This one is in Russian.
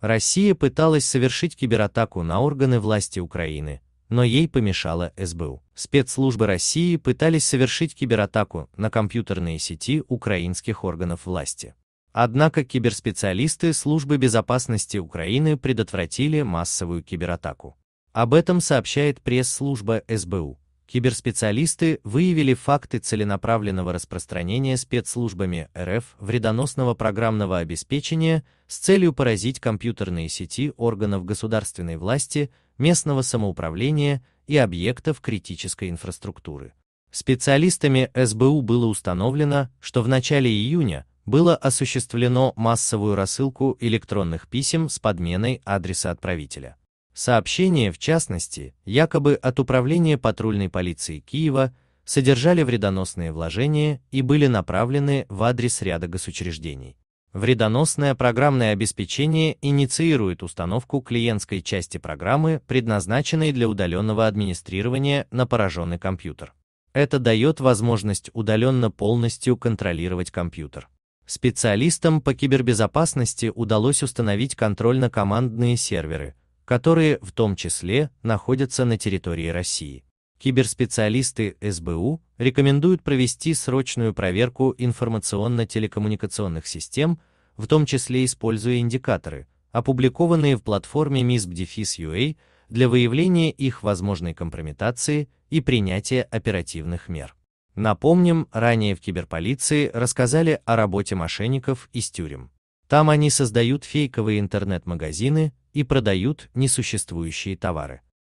Россия пыталась совершить кибератаку на органы власти Украины, но ей помешала СБУ. Спецслужбы России пытались совершить кибератаку на компьютерные сети украинских органов власти. Однако киберспециалисты Службы безопасности Украины предотвратили массовую кибератаку. Об этом сообщает пресс-служба СБУ. Киберспециалисты выявили факты целенаправленного распространения спецслужбами РФ вредоносного программного обеспечения с целью поразить компьютерные сети органов государственной власти, местного самоуправления и объектов критической инфраструктуры. Специалистами СБУ было установлено, что в начале июня было осуществлено массовую рассылку электронных писем с подменой адреса отправителя. Сообщения, в частности, якобы от Управления патрульной полиции Киева, содержали вредоносные вложения и были направлены в адрес ряда госучреждений. Вредоносное программное обеспечение инициирует установку клиентской части программы, предназначенной для удаленного администрирования на пораженный компьютер. Это дает возможность удаленно полностью контролировать компьютер. Специалистам по кибербезопасности удалось установить контрольно-командные серверы, которые в том числе находятся на территории России. Киберспециалисты СБУ рекомендуют провести срочную проверку информационно-телекоммуникационных систем, в том числе используя индикаторы, опубликованные в платформе MISP-UA для выявления их возможной компрометации и принятия оперативных мер. Напомним, ранее в киберполиции рассказали о работе мошенников из тюрем. Там они создают фейковые интернет-магазины и продают несуществующие товары.